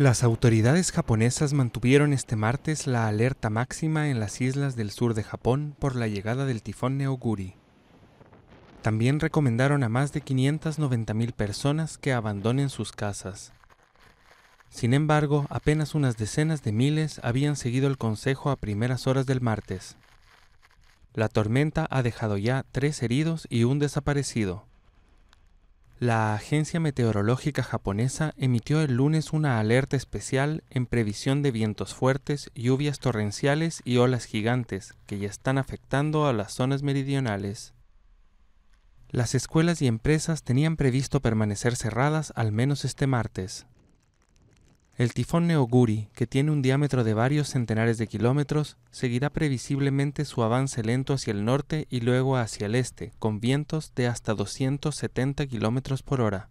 Las autoridades japonesas mantuvieron este martes la alerta máxima en las islas del sur de Japón por la llegada del tifón Neoguri. También recomendaron a más de 590.000 personas que abandonen sus casas. Sin embargo, apenas unas decenas de miles habían seguido el consejo a primeras horas del martes. La tormenta ha dejado ya tres heridos y un desaparecido. La Agencia Meteorológica Japonesa emitió el lunes una alerta especial en previsión de vientos fuertes, lluvias torrenciales y olas gigantes que ya están afectando a las zonas meridionales. Las escuelas y empresas tenían previsto permanecer cerradas al menos este martes, el tifón Neoguri, que tiene un diámetro de varios centenares de kilómetros, seguirá previsiblemente su avance lento hacia el norte y luego hacia el este, con vientos de hasta 270 kilómetros por hora.